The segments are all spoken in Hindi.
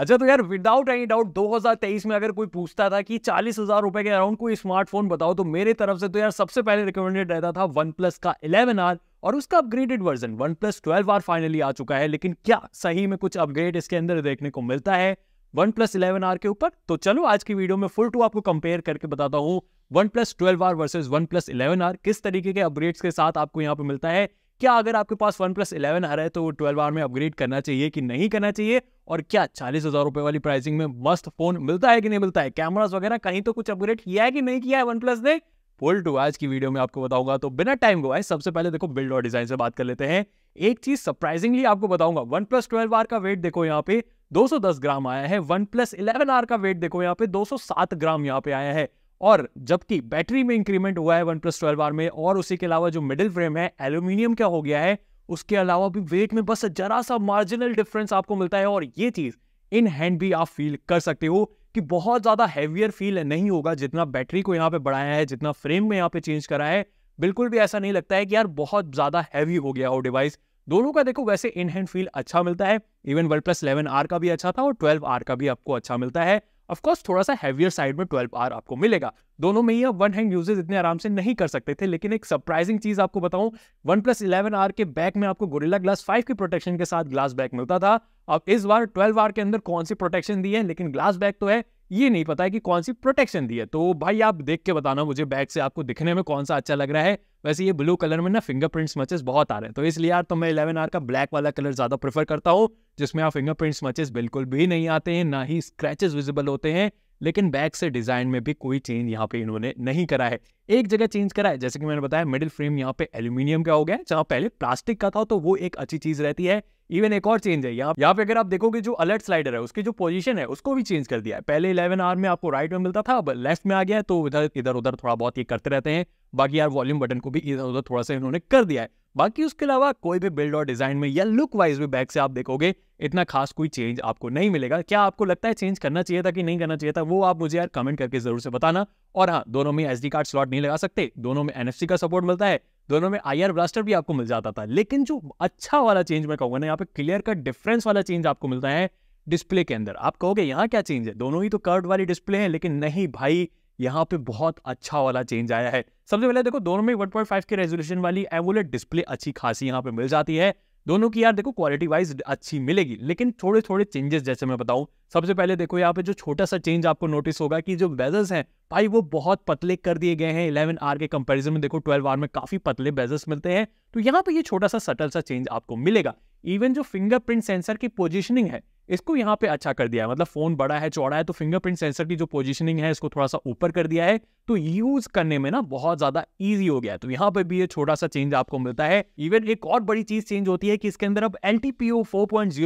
अच्छा तो यार विदाउट एनी डाउट 2023 में अगर कोई पूछता था कि चालीस हजार रुपए के अराउंड कोई स्मार्टफोन बताओ तो मेरे तरफ से तो यार सबसे पहले रिकमेंडेड रहता था वन प्लस का इलेवन आर और उसका upgraded version one plus twelve R finally आ चुका है लेकिन क्या सही में कुछ अपग्रेड इसके अंदर देखने को मिलता है वन प्लस इलेवन आर के ऊपर तो चलो आज की वीडियो में फुल टू आपको कंपेयर करके बताता हूँ one plus twelve R versus OnePlus eleven R किस तरीके के अपग्रेड्स के साथ आपको यहाँ पे मिलता है क्या अगर आपके पास वन प्लस इलेवन आ रहा है तो वो ट्वेल्व आर में अपग्रेड करना चाहिए कि नहीं करना चाहिए और क्या चालीस हज़ार रुपए वाली प्राइसिंग में मस्त फ़ोन मिलता है कि नहीं मिलता है कैमराज वगैरह कहीं तो कुछ अपग्रेड किया है कि नहीं किया है वन प्लस ने फुल टू आज की वीडियो में आपको बताऊंगा तो बिना टाइम गवाए सबसे पहले देखो बिल्ड और डिज़ाइन से बात कर लेते हैं एक चीज़ सरप्राइजिंगली आपको बताऊंगा वन प्लस ट्वेल्व आर का वेट देखो यहाँ पे 210 ग्राम आया है वन प्लस इलेवन आर का वेट देखो यहाँ पे 207 ग्राम यहाँ पे आया है और जबकि बैटरी में इंक्रीमेंट हुआ है वन प्लस ट्वेल्व आर में और उसी के अलावा जो मिडिल फ्रेम है एल्यूमिनियम का हो गया है उसके अलावा भी वेट में बस जरा सा मार्जिनल डिफरेंस आपको मिलता है और ये चीज़ इन हैंड भी आप फील कर सकते हो कि बहुत ज़्यादा हैवियर फील नहीं होगा जितना बैटरी को यहाँ पे बढ़ाया है जितना फ्रेम में यहाँ पे चेंज करा है बिल्कुल भी ऐसा नहीं लगता है कि यार बहुत ज़्यादा हैवी हो गया वो डिवाइस दोनों का देखो वैसे इन हैंड फील अच्छा मिलता है even OnePlus eleven R का भी अच्छा था और ट्वेल्व आर का भी आपको अच्छा मिलता है ऑफकोर्स थोड़ा सा हैवियर साइड में ट्वेल्व आर आपको मिलेगा दोनों में ही आप वन हैंड यूजेज इतने आराम से नहीं कर सकते थे लेकिन एक सरप्राइजिंग चीज आपको बताऊं वन प्लस इलेवन आर के बैक में आपको गोरिल्ला ग्लास फाइव की प्रोटेक्शन के साथ ग्लास बैक मिलता था अब इस बार ट्वेल्व आर के अंदर कौन सी प्रोटेक्शन दी है लेकिन ग्लास बैक तो है ये नहीं पता है कि कौन सी प्रोटेक्शन दी है तो भाई आप देख के बताना मुझे बैग से आपको दिखने में कौन सा अच्छा लग रहा है वैसे ये ब्लू कलर में ना फिंगरप्रिंट्स मचेस बहुत आ रहे हैं तो इसलिए यार तो मैं इलेवन आर का ब्लैक वाला कलर ज़्यादा प्रेफर करता हूँ जिसमें आप फिंगरप्रिंट्स मचेस बिल्कुल भी नहीं आते हैं ना ही स्क्रैचेस विजिबल होते हैं लेकिन बैग से डिज़ाइन में भी कोई चेंज यहाँ पे इन्होंने नहीं करा है एक जगह चेंज करा है जैसे कि मैंने बताया मिडिल फ्रेम यहाँ पे एल्यूमिनियम का हो गया जहाँ पहले प्लास्टिक का था तो वो एक अच्छी चीज़ रहती है इवन एक और चेंज है यहाँ यहाँ पे अगर आप देखोगे जो अलर्ट स्लाइडर है उसकी जो पोजीशन है उसको भी चेंज कर दिया है पहले इलेवन आर में आपको राइट में मिलता था अब लेफ्ट में आ गया है तो इधर इधर उधर थोड़ा बहुत ये करते रहते हैं बाकी यार वॉल्यूम बटन को भी इधर उधर थोड़ा सा इन्होंने कर दिया है बाकी उसके अलावा कोई भी बिल्ड और डिजाइन में या लुक वाइज भी बैक से आप देखोगे इतना खास कोई चेंज आपको नहीं मिलेगा क्या आपको लगता है चेंज करना चाहिए था कि नहीं करना चाहिए था वो आप मुझे यार कमेंट करके जरूर से बताना और हाँ दोनों में एसडी कार्ड स्लॉट नहीं लगा सकते दोनों में एनएफसी का सपोर्ट मिलता है दोनों में आई ब्लास्टर भी आपको मिल जाता था लेकिन जो अच्छा वाला चेंज मैं कहूंगा ना यहाँ पे क्लियर कट डिफरेंस वाला चेंज आपको मिलता है डिस्प्ले के अंदर आप कहोगे यहाँ क्या चेंज है दोनों ही तो कर्ड वाली डिस्प्ले है लेकिन नहीं भाई यहाँ पे बहुत अच्छा वाला चेंज आया है सबसे पहले देखो दोनों में 1.5 के रेजोल्यूशन वाली एवोलेट डिस्प्ले अच्छी खासी यहाँ पे मिल जाती है दोनों की यार देखो क्वालिटी वाइज अच्छी मिलेगी लेकिन थोड़े थोड़े चेंजेस जैसे मैं बताऊं सबसे पहले देखो यहाँ पे जो छोटा सा चेंज आपको नोटिस होगा कि जो बेजल्स हैं भाई वो बहुत पतले कर दिए गए हैं इलेवन आर के कंपैरिजन में देखो ट्वेल्व आर में काफी पतले बेजल्स मिलते हैं तो यहाँ पे ये छोटा सा सटल सा चेंज आपको मिलेगा इवन जो फिंगरप्रिंट सेंसर की पोजिशनिंग है इसको यहाँ पे अच्छा कर दिया है मतलब फोन बड़ा है चौड़ा है तो फिंगरप्रिंट सेंसर की जो पोजीशनिंग है इसको थोड़ा सा ऊपर कर दिया है तो यूज करने में ना बहुत ज्यादा इजी हो गया है तो यहाँ पे भी ये छोटा सा चेंज आपको मिलता है इवन एक और बड़ी चीज चेंज होती है कि इसके अंदर अब एल टी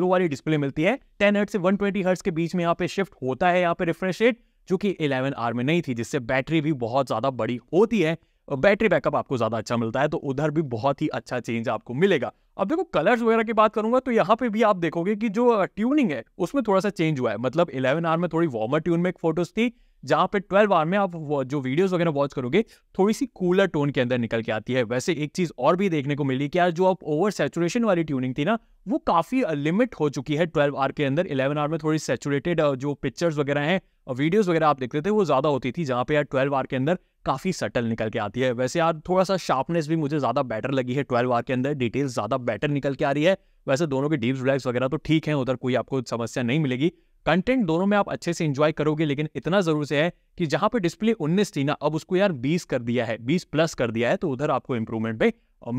वाली डिस्प्ले मिलती है टेन हर्ट से वन ट्वेंटी के बीच में यहाँ पे शिफ्ट होता है यहाँ पे रिफ्रेश रेट जो कि इलेवन आर में नहीं थी जिससे बैटरी भी बहुत ज्यादा बड़ी होती है बैटरी बैकअप आपको ज़्यादा अच्छा मिलता है तो उधर भी बहुत ही अच्छा चेंज आपको मिलेगा अब देखो कलर्स वगैरह की बात करूंगा तो यहाँ पे भी आप देखोगे कि जो ट्यूनिंग है उसमें थोड़ा सा चेंज हुआ है मतलब इलेवन आर में थोड़ी वार्मर ट्यून में एक फोटोज थी जहाँ पे ट्वेल्व आवर में आप जो वीडियोस वगैरह वॉच करोगे थोड़ी सी कूलर टोन के अंदर निकल के आती है वैसे एक चीज़ और भी देखने को मिली कि यार जो आप ओवर सेचुरेशन वाली ट्यूनिंग थी ना वो काफ़ी लिमिट हो चुकी है ट्वेल्व आर के अंदर इलेवन आर में थोड़ी सेचुरेटेड जो पिक्चर्स वगैरह हैं वीडियोज़ वगैरह आप देखते थे वो ज़्यादा होती थी जहाँ पे यार ट्वेल्व आर के अंदर काफ़ी सटल निकल के आती है वैसे यार थोड़ा सा शार्पनेस भी मुझे ज़्यादा बेटर लगी है ट्वेल्व आर के अंदर डिटेल्स ज़्यादा बेटर निकल के आ रही है वैसे दोनों के डीप्स ब्लैक्स वगैरह तो ठीक हैं उधर कोई आपको समस्या नहीं मिलेगी कंटेंट दोनों में आप अच्छे से इंजॉय करोगे लेकिन इतना जरूर से है कि जहां पे डिस्प्ले 19 थी ना अब उसको यार 20 कर दिया है 20 प्लस कर दिया है तो उधर आपको इंप्रूवमेंट पे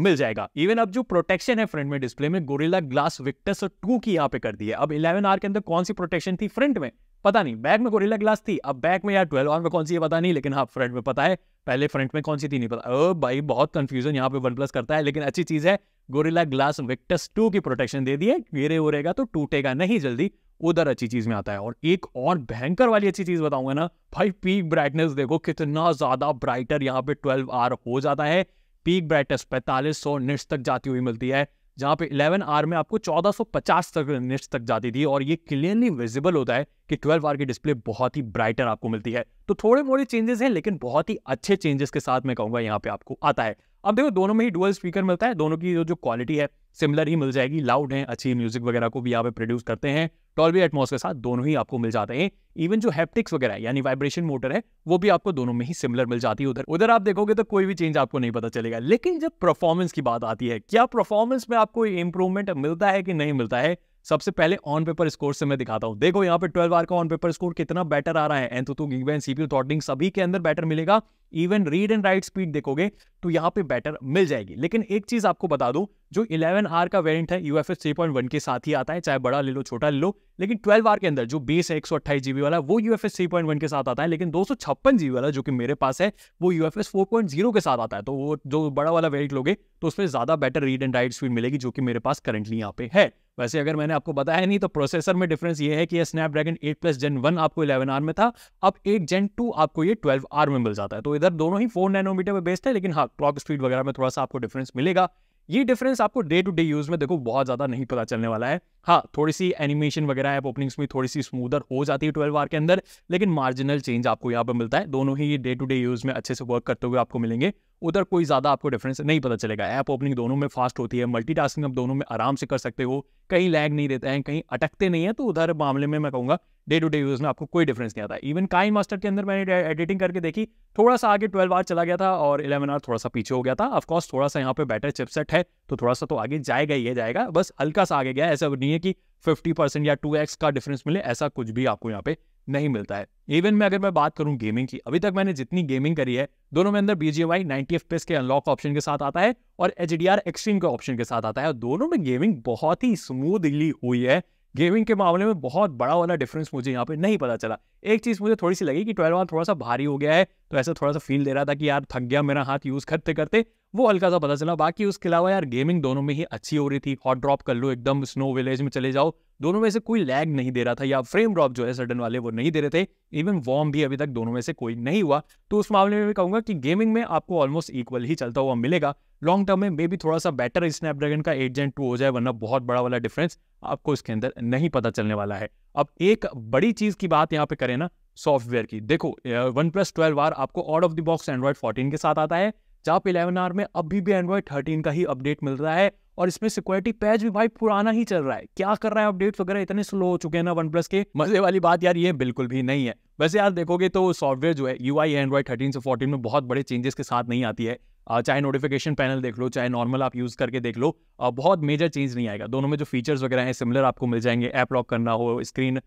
मिल जाएगा इवन अब जो प्रोटेक्शन है फ्रंट में डिस्प्ले में गोरिल्ला ग्लास विक्टस टू की यहाँ पे कर दी है अब इलेवन आर के अंदर कौन सी प्रोटेक्शन थी फ्रंट में पता नहीं बैक में गोरिल्ला ग्लास थी अब बैक में यार ट्वेल्व आर में कौन सी है पता नहीं लेकिन हाँ फ्रंट में पता है पहले फ्रंट में कौन सी थी नहीं पता ओ भाई बहुत कंफ्यूजन यहाँ पे वन प्लस करता है लेकिन अच्छी चीज़ है गोरिल्ला ग्लास विक्टस टू की प्रोटेक्शन दे दी है गिरे उरेगा तो टूटेगा नहीं जल्दी उधर अच्छी चीज़ में आता है और एक और भयंकर वाली अच्छी चीज़ बताऊंगा ना भाई पीक ब्राइटनेस देखो कितना ज़्यादा ब्राइटर यहाँ पे ट्वेल्व आर हो जाता है पीक ब्राइटनेस पैंतालीस सौ निट्स तक जाती हुई मिलती है जहाँ पे 11 आर में आपको 1450 तक निट्स तक जाती थी और ये क्लियरली विजिबल होता है कि 12 आर की डिस्प्ले बहुत ही ब्राइटर आपको मिलती है तो थोड़े मोड़े चेंजेस हैं लेकिन बहुत ही अच्छे चेंजेस के साथ मैं कहूंगा यहाँ पे आपको आता है अब देखो दोनों में ही डुअल स्पीकर मिलता है दोनों की जो क्वालिटी है सिमिलर ही मिल जाएगी लाउड है अच्छी म्यूजिक वगैरह को भी यहाँ पे प्रोड्यूस करते हैं टॉलवी एटमोस के साथ दोनों ही आपको मिल जाते हैं इवन जो हैप्टिक्स वगैरह यानी वाइब्रेशन मोटर है वो भी आपको दोनों में ही सिमिलर मिल जाती है उधर उधर आप देखोगे तो कोई भी चेंज आपको नहीं पता चलेगा लेकिन जब परफॉर्मेंस की बात आती है क्या परफॉर्मेंस में आपको इंप्रूवमेंट मिलता है कि नहीं मिलता है सबसे पहले ऑन पेपर स्कोर से मैं दिखाता हूँ देखो यहाँ पे ट्वेल्व आर का ऑन पेपर स्कोर कितना बेटर आ रहा है एंथुतु गिगवेन सीपीयू थॉटलिंग सभी के अंदर बेटर मिलेगा even read and write speed देखोगे तो यहाँ पे बेटर मिल जाएगी लेकिन एक चीज आपको बता दूं जो 11 आर का वेरिएंट है यूएफएस 3.1 के साथ ही आता है चाहे बड़ा ले लो छोटा ले लो लेकिन 12 आर के अंदर जो बेस है एक जीबी वाला वो यूएफएस 3.1 के साथ आता है लेकिन दो जीबी वाला जो कि मेरे पास है वो यूएफएस 4.0 के साथ आता है तो वो जो बड़ा वाला वेरियंट लोगे तो उसमें ज्यादा better read and write speed मिलेगी जो कि मेरे पास करंटली यहाँ पे है वैसे अगर मैंने आपको बताया नहीं तो प्रोसेसर में डिफरेंस ये है कि Snapdragon eight plus gen one आपको इलेवन आर में था अब एट जेन टू आपको ये ट्वेल्व आर में मिल जाता है तो इधर दोनों ही फोर नैनोमीटर में बेस्ड है लेकिन हाँ क्लॉक स्पीड वगैरह में थोड़ा सा आपको डिफरेंस मिलेगा ये डिफरेंस आपको डे टू डे यूज में देखो बहुत ज्यादा नहीं पता चलने वाला है हाँ थोड़ी सी एनिमेशन वगैरह ऐप ओपनिंग्स में थोड़ी सी स्मूदर हो जाती है ट्वेल्व आर के अंदर लेकिन मार्जिनल चेंज आपको यहाँ पर मिलता है दोनों ही ये डे टू डे यूज में अच्छे से वर्क करते हुए आपको मिलेंगे उधर कोई ज़्यादा आपको डिफरेंस नहीं पता चलेगा ऐप ओपनिंग दोनों में फास्ट होती है मल्टीटास्किंग आप दोनों में आराम से कर सकते हो कहीं लैग नहीं देते हैं कहीं अटकते नहीं है तो उधर मामले में मैं कहूँगा डे टू डे यूज़ में आपको कोई डिफरेंस नहीं आता इवन काइन मास्टर के अंदर मैंने एडिटिंग करके देखी थोड़ा सा आगे ट्वेल्व आर चला गया था और इलेवन आर थोड़ा सा पीछे हो गया था ऑफकोर्स थोड़ा सा यहाँ पे बेटर चिपसेट है तो थोड़ा सा तो आगे जाएगा ही जाएगा बस हल्का सा आगे गया ऐसा नहीं है कि फिफ्टी परसेंट या टू एक्स का डिफरेंस मिले ऐसा कुछ भी आपको यहाँ पे नहीं मिलता है इवन में अगर मैं बात करूं गेमिंग की अभी तक मैंने जितनी गेमिंग करी है दोनों में अंदर बीजे वाई नाइनटी एफ के अनलॉक ऑप्शन के साथ आता है और एच डी आर एक्सट्रीम के ऑप्शन के साथ आता है और दोनों में गेमिंग बहुत ही स्मूथली हुई है गेमिंग के मामले में बहुत बड़ा वाला डिफरेंस मुझे यहाँ पे नहीं पता चला एक चीज़ मुझे थोड़ी सी लगी कि ट्वेल्व आर थोड़ा सा भारी हो गया है तो ऐसा थोड़ा सा फील दे रहा था कि यार थक गया मेरा हाथ यूज़ करते करते वो हल्का सा पता चला बाकी उसके अलावा यार गेमिंग दोनों में ही अच्छी हो रही थी हॉट ड्रॉप कर लो एकदम स्नो विलेज में चले जाओ दोनों में से कोई लैग नहीं दे रहा था या फ्रेम ड्रॉप जो है सडन वाले वो नहीं दे रहे थे इवन वॉर्म भी अभी तक दोनों में से कोई नहीं हुआ तो उस मामले में मैं कहूंगा कि गेमिंग में आपको ऑलमोस्ट इक्वल ही चलता हुआ मिलेगा लॉन्ग टर्म में मे भी थोड़ा सा बेटर स्नैपड्रैगन का एट जेंट टू हो जाए वरना बहुत बड़ा वाला डिफरेंस आपको इसके अंदर नहीं पता चलने वाला है अब एक बड़ी चीज़ की बात यहाँ पे करें ना सॉफ्टवेयर की देखो वन प्लस ट्वेल्व आर आपको out of the box Android fourteen के साथ आता है पे इलेवन आर में अभी भी एंड्रॉयड थर्टीन का ही अपडेट मिल रहा है और इसमें सिक्योरिटी पैच भी भाई पुराना ही चल रहा है क्या कर रहा है अपडेट वगैरह इतने स्लो हो चुके हैं ना वन प्लस के मजे वाली बात यार ये बिल्कुल भी नहीं है वैसे यार देखोगे तो सॉफ्टवेयर जो है यू आई एंड्रॉइड थर्टीन से फोर्टीन में बहुत बड़े चेंजेस के साथ नहीं आती है चाहे नोटिफिकेशन पैनल देख लो चाहे नॉर्मल आप यूज़ करके देख लो बहुत मेजर चेंज नहीं आएगा दोनों में जो फीचर्स वगैरह हैं सिमिलर आपको मिल जाएंगे ऐप लॉक करना हो स्क्रीन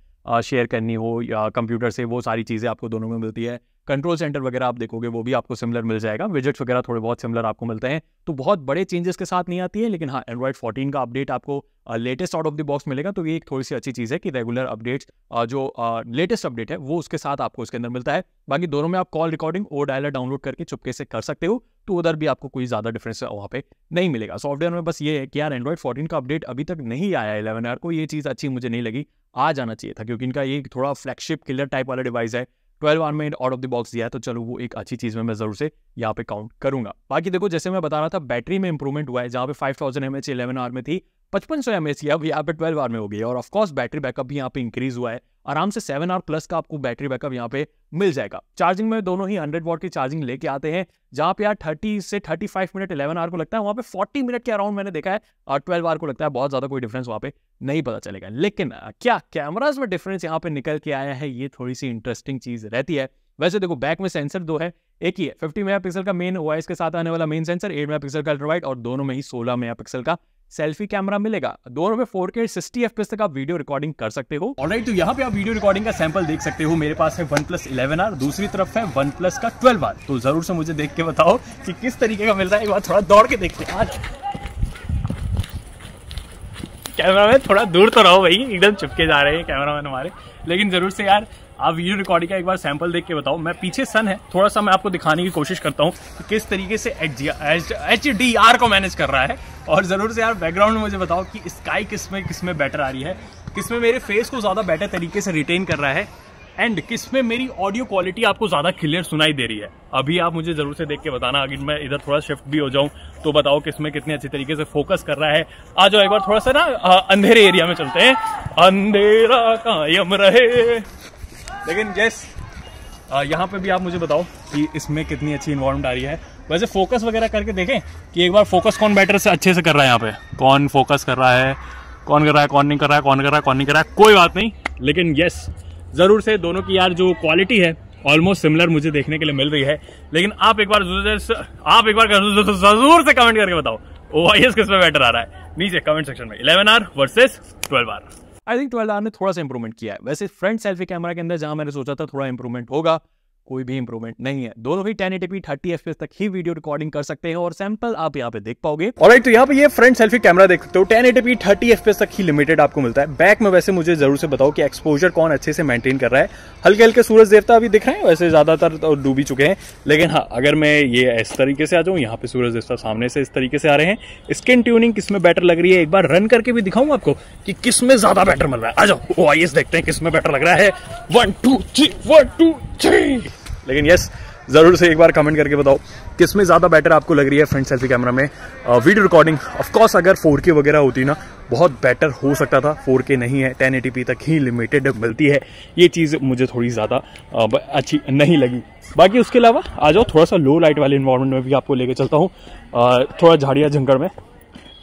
शेयर करनी हो या कंप्यूटर से वो सारी चीज़ें आपको दोनों में मिलती है कंट्रोल सेंटर वगैरह आप देखोगे वो भी आपको सिमिलर मिल जाएगा विजिट्स वगैरह थोड़े बहुत सिमिलर आपको मिलते हैं तो बहुत बड़े चेंजेस के साथ नहीं आती है लेकिन हाँ एंड्रॉइड फोर्टीन का अपडेट आपको latest out of the box मिलेगा तो ये एक थोड़ी सी अच्छी चीज़ है कि रेगुलर अपडेट्स जो लेटेस्ट अपडेट है वो उसके साथ आपको इसके अंदर मिलता है बाकी दोनों में आप कॉल रिकॉर्डिंग और डायलर डाउनलोड करके चुपके से कर सकते हो तो उधर भी आपको कोई ज़्यादा डिफरेंस वहाँ पे नहीं मिलेगा सॉफ्टवेयर में बस ये है कि यार एंड्रॉइड फोर्टीन का अपडेट अभी तक नहीं आया इलेवन आर को ये चीज़ अच्छी मुझे नहीं लगी आ जाना चाहिए था क्योंकि इनका ये थोड़ा फ्लैगशिप किलर टाइप वाला डिवाइस है ट्वेल्व आर में आउट ऑफ द बॉक्स दिया है तो चलो वो एक अच्छी चीज़ में मैं जरूर से यहाँ पे काउंट करूंगा बाकी देखो जैसे मैं बता रहा था बैटरी में इंप्रूवमेंट हुआ है जहाँ पे 5000 thousand M H eleven R में थी पचपन सौ एम अब यहाँ पे ट्वेल्व आर में हो गई और ऑफकोर्स बैटरी बैकअप भी यहाँ पे इंक्रीज हुआ है आराम से सेवन आर प्लस का आपको बैटरी बैकअप यहाँ पे मिल जाएगा चार्जिंग में दोनों ही हंड्रेड वॉट की चार्जिंग लेके आते हैं जहाँ पे यार थर्टी से thirty five minute eleven R को लगता है वहाँ पे फोर्टी मिनट के अराउंड मैंने देखा है और ट्वेल्व आर को लगता है बहुत ज़्यादा कोई डिफरेंस वहाँ पे नहीं पता चलेगा लेकिन क्या कैमराज में डिफरेंस यहाँ पे निकल के आया है ये थोड़ी सी इंटरेस्टिंग चीज़ रहती है वैसे देखो बैक में सेंसर दो है एक ही है फिफ्टी मेगा का मेन ओएस के साथ आने वाला मेन सेंसर एट मेगा का अल्ट्रावाइट और दोनों में ही सोलह मेगा का सेल्फी कैमरा मिलेगा दोनों में के सिक्सटी एफ तक आप वीडियो रिकॉर्डिंग कर सकते हो ऑलराइट तो यहाँ पे आप वीडियो रिकॉर्डिंग का सैंपल देख सकते हो मेरे पास है वन प्लस इलेवन आर दूसरी तरफ है वन प्लस का ट्वेल्व आर तो जरूर से मुझे देख के बताओ कि किस तरीके का मिल रहा है एक बार थोड़ा दौड़ के देखते हैं आज कैमरा मैन थोड़ा दूर तो रहो भाई एकदम चुपके जा रहे हैं कैमरा मैन हमारे लेकिन जरूर से यार आप वीडियो रिकॉर्डिंग का एक बार सैंपल देख के बताओ मैं पीछे सन है थोड़ा सा मैं आपको दिखाने की कोशिश करता हूँ कि किस तरीके से एच डी आर को मैनेज कर रहा है और ज़रूर से यार बैकग्राउंड में मुझे बताओ कि स्काई किस में किस में बेटर आ रही है किस में मेरे फेस को ज़्यादा बेटर तरीके से रिटेन कर रहा है एंड किस में मेरी ऑडियो क्वालिटी आपको ज़्यादा क्लियर सुनाई दे रही है अभी आप मुझे ज़रूर से देख के बताना अगर मैं इधर थोड़ा शिफ्ट भी हो जाऊँ तो बताओ किस में कितने अच्छे तरीके से फोकस कर रहा है आ जाओ एक बार थोड़ा सा ना अंधेरे एरिया में चलते हैं अंधेरा कायम रहे लेकिन यस यहाँ पे भी आप मुझे बताओ कि इसमें कितनी अच्छी इन्वॉल्वमेंट आ रही है वैसे फोकस वगैरह करके देखें कि एक बार फोकस कौन बेटर से अच्छे से कर रहा है यहाँ पे कौन फोकस कर रहा है कौन कर रहा है कौन नहीं कर रहा है कौन कर रहा है कौन नहीं कर रहा है कोई बात नहीं लेकिन येस ज़रूर से दोनों की यार जो क्वालिटी है ऑलमोस्ट सिमिलर मुझे देखने के लिए मिल रही है लेकिन आप एक बार आप एक बार जरूर से कमेंट करके बताओ ओ आई एस किस पे बेटर आ रहा है नीचे कमेंट सेक्शन में eleven R versus twelve R I think twelve R ने थोड़ा सा इंप्रूवमेंट किया है वैसे फ्रंट सेल्फी कैमरा के अंदर जहां मैंने सोचा था थोड़ा इंप्रूवमेंट होगा कोई भी इंप्रूवमेंट नहीं है दोनों ही एटीपी थर्टी एफ तक ही वीडियो रिकॉर्डिंग कर सकते हैं और सैंपल आप यहाँ पे देख पाओगे और तो यहाँ पे ये फ्रंट सेल्फी कैमरा देख सकते हो टेन एटीपी थर्टी एफ तक ही लिमिटेड आपको मिलता है बैक में वैसे मुझे जरूर से बताओ कि एक्सपोजर कौन अच्छे से मेंटेन कर रहा है हल्के हल्के सूरज देवता अभी दिख रहे हैं वैसे ज्यादातर तो डूबी चुके हैं लेकिन हाँ अगर मैं ये इस तरीके से आ जाऊँ यहाँ पे सूरज देवता सामने से इस तरीके से आ रहे हैं स्किन ट्यूनिंग किसमें बेटर लग रही है एक बार रन करके भी दिखाऊँ आपको कि किस में ज्यादा बेटर मिल रहा है आ जाओ ओ आइए देखते हैं किस में बेटर लग रहा है one two three one two three लेकिन यस ज़रूर से एक बार कमेंट करके बताओ किस में ज़्यादा बेटर आपको लग रही है फ्रंट सेल्फी कैमरा में वीडियो रिकॉर्डिंग ऑफकोर्स अगर 4K वगैरह होती ना बहुत बेटर हो सकता था 4K नहीं है 1080p तक ही लिमिटेड मिलती है ये चीज़ मुझे थोड़ी ज़्यादा uh, अच्छी नहीं लगी बाकी उसके अलावा आ जाओ थोड़ा सा लो लाइट वाले इन्वायरमेंट में भी आपको लेके चलता हूँ uh, थोड़ा झाड़िया झंकड़ में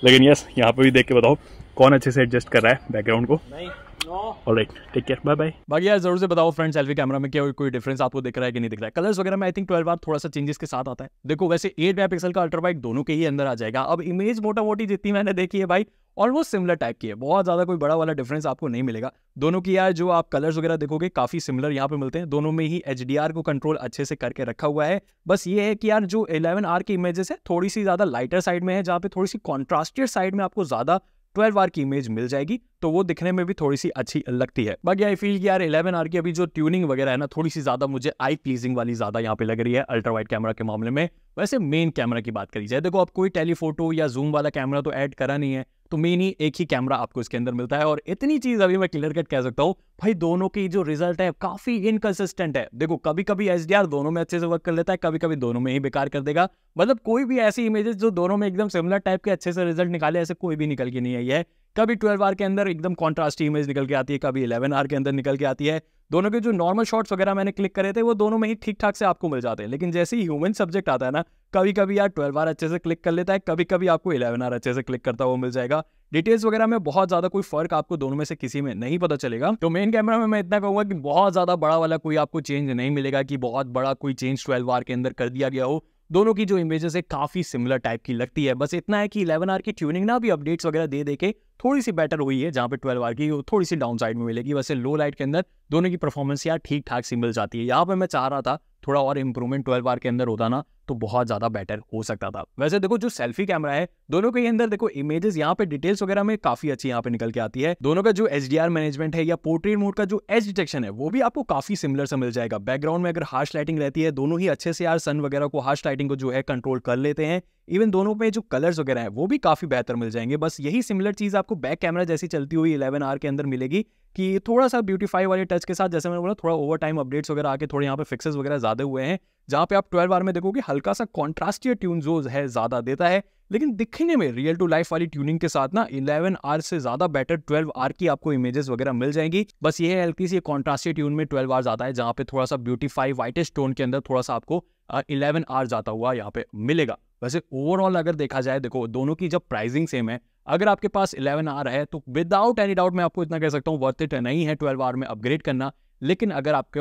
लेकिन यस यहाँ पर भी देख के बताओ कौन अच्छे से एडजस्ट कर रहा है बैकग्राउंड को नहीं बाकी यार जरूर से बताओ फ्रेंड सेल्फी कैमरा में क्या कोई डिफरेंस आपको दिख रहा है कि नहीं दिख रहा है कलर्स वगैरह में आई थिंक ट्वेल्व आर थोड़ा सा चेंजेस के साथ आता है देखो वैसे एट का दोनों के ही अंदर आ जाएगा अब इमेज मोटा मोटी जितनी मैंने देखी है भाई ऑलमोस्ट सिमिलर टाइप की है बहुत ज़्यादा कोई बड़ा वाला डिफरेंस आपको नहीं मिलेगा दोनों की यार जो आप कलर्स वगैरह देखोगे काफ़ी सिमिलर यहाँ पे मिलते हैं दोनों में ही एच को कंट्रोल अच्छे से करके रखा हुआ है बस ये है कि यार जो 11R की इमेजेस है थोड़ी सी ज़्यादा लाइटर साइड में है जहाँ पे थोड़ी सी कॉन्ट्रास्टेड साइड में आपको ज़्यादा ट्वेल्व आर की इमेज मिल जाएगी तो वो दिखने में भी थोड़ी सी अच्छी लगती है बाकी आई फील की यार इलेवन आर की अभी जो ट्यूनिंग वगैरह है ना थोड़ी सी ज्यादा मुझे आई प्लीजिंग वाली ज्यादा यहाँ पे लग रही है अल्ट्रा वाइट कैमरा के मामले में वैसे मेन कैमरा की बात करी जाए देखो आप कोई टेलीफोटो या जूम वाला कैमरा तो ऐड करा नहीं है तो ही एक ही कैमरा आपको इसके अंदर मिलता है और इतनी चीज अभी मैं क्लियर कट कह सकता हूँ भाई दोनों के जो रिजल्ट है काफी इनकन्सिस्टेंट है देखो कभी कभी एच दोनों में अच्छे से वर्क कर लेता है कभी कभी दोनों में ही बेकार कर देगा मतलब कोई भी ऐसी इमेजेस जो दोनों में एकदम सिमिलर टाइप के अच्छे से रिजल्ट निकाले ऐसे कोई भी निकल के नहीं आई है कभी ट्वेल्व आर के अंदर एकदम कॉन्ट्रास्ट इमेज निकल के आती है कभी इलेवन आर के अंदर निकल के आती है दोनों के जो नॉर्मल शॉट्स वगैरह मैंने क्लिक करे थे वो दोनों में ही ठीक ठाक से आपको मिल जाते हैं लेकिन जैसे ही ह्यूमन सब्जेक्ट आता है ना कभी कभी यार ट्वेल्व आर अच्छे से क्लिक कर लेता है कभी कभी आपको इलेवन आर अच्छे से क्लिक करता हुआ मिल जाएगा डिटेल्स वगैरह में बहुत ज्यादा कोई फर्क आपको दोनों में से किसी में नहीं पता चलेगा तो मेन कैमरा में मैं इतना कहूंगा कि बहुत ज्यादा बड़ा वाला कोई आपको चेंज नहीं मिलेगा कि बहुत बड़ा कोई चेंज ट्वेल्व आर के अंदर कर दिया गया हो दोनों की जो इमेजेस है काफ़ी सिमिलर टाइप की लगती है बस इतना है कि इलेवन आर की ट्यूनिंग ना भी अपडेट्स वगैरह दे दे के थोड़ी सी बेटर हुई है जहां पे ट्वेल्व आर की थोड़ी सी डाउन साइड में मिलेगी वैसे लो लाइट के अंदर दोनों की परफॉर्मेंस यार ठीक ठाक मिल जाती है यहाँ पर मैं चाह रहा था थोड़ा और इंप्रूवमेंट ट्वेल्व आर के अंदर होता ना तो बहुत ज़्यादा बेटर हो सकता था वैसे देखो जो सेल्फी कैमरा है दोनों के अंदर देखो इमेजेस यहाँ पे डिटेल्स वगैरह में काफ़ी अच्छी यहाँ पे निकल के आती है दोनों का जो एच मैनेजमेंट है या पोर्ट्रेट मोड का जो एच डिटेक्शन है वो भी आपको काफ़ी सिमिलर से मिल जाएगा बैकग्राउंड में अगर हार्श लाइटिंग रहती है दोनों ही अच्छे से यार सन वगैरह को हार्श लाइटिंग को जो है कंट्रोल कर लेते हैं इवन दोनों में जो कलर्स वगैरह हैं वो भी काफ़ी बेहतर मिल जाएंगे बस यही सिमिलर चीज़ आपको बैक कैमरा जैसी चलती हुई इलेवन आर के अंदर मिलेगी कि थोड़ा सा ब्यूटीफाई वाले टच के साथ जैसे मैंने बोला थोड़ा ओवर टाइम अपडेट्स वगैरह आके थोड़े यहाँ पे फिक्सेस वगैरह ज़्यादा हुए हैं जहाँ पे आप ट्वेल्व आर में देखोगे हल्का सा कॉन्ट्रास्टियर ट्यून जो है ज़्यादा देता है लेकिन दिखने में रियल टू लाइफ वाली ट्यूनिंग के साथ ना इलेवन आर से ज्यादा बेटर ट्वेल्व आर की आपको इमेजेस वगैरह मिल जाएंगी बस ये है हल्की सी कॉन्ट्रास्टी ट्यून में ट्वेल्व आर आता है जहाँ पे थोड़ा सा ब्यूटीफाई वाइटेस्ट टोन के अंदर थोड़ा सा आपको इलेवन आर जाता हुआ यहाँ पे मिलेगा वैसे ओवरऑल अगर देखा जाए देखो दोनों की जब प्राइसिंग सेम है अगर आपके पास इलेवन आर है तो विदाउट एनी डाउट मैं आपको इतना कह सकता हूँ वर्थ इट नहीं है ट्वेल्व आर में अपग्रेड करना लेकिन अगर आपके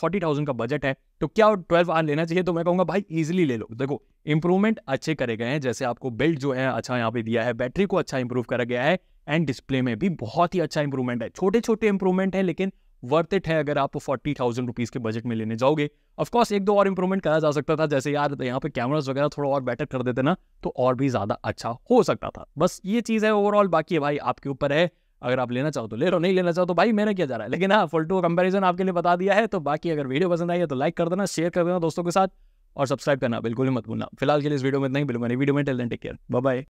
फोर्टी थाउजेंड का बजट है तो क्या ट्वेल्व आर लेना चाहिए तो मैं कहूँगा भाई ईजिली ले लो देखो इंप्रूवमेंट अच्छे करे गए हैं जैसे आपको बिल्ड जो है अच्छा यहाँ पे दिया है बैटरी को अच्छा इंप्रूव करा गया है एंड डिस्प्ले में भी बहुत ही अच्छा इंप्रूवमेंट है छोटे छोटे इंप्रूवमेंट है लेकिन वर्थ इट है अगर आप फोर्टी थाउजेंड रुपीज़ के बजट में लेने जाओगे ऑफकोर्स एक दो और इंप्रूवमेंट करा जा सकता था जैसे यार यहाँ पे कैमराज वगैरह थोड़ा और बेटर कर देते ना तो और भी ज़्यादा अच्छा हो सकता था बस ये चीज़ है ओवरऑल बाकी है भाई आपके ऊपर है अगर आप लेना चाहो तो ले लो नहीं लेना चाहो तो भाई मैंने क्या जा रहा है लेकिन हाँ फुल टू कंपेरिजन आपके लिए बता दिया है तो बाकी अगर वीडियो पसंद आई है तो लाइक कर देना शेयर कर देना दोस्तों के साथ और सब्सक्राइब करना बिल्कुल ही मत भूलना फिलहाल के लिए इस वीडियो में इतना ही बिल्कुल वीडियो में टेल टेक केयर बाय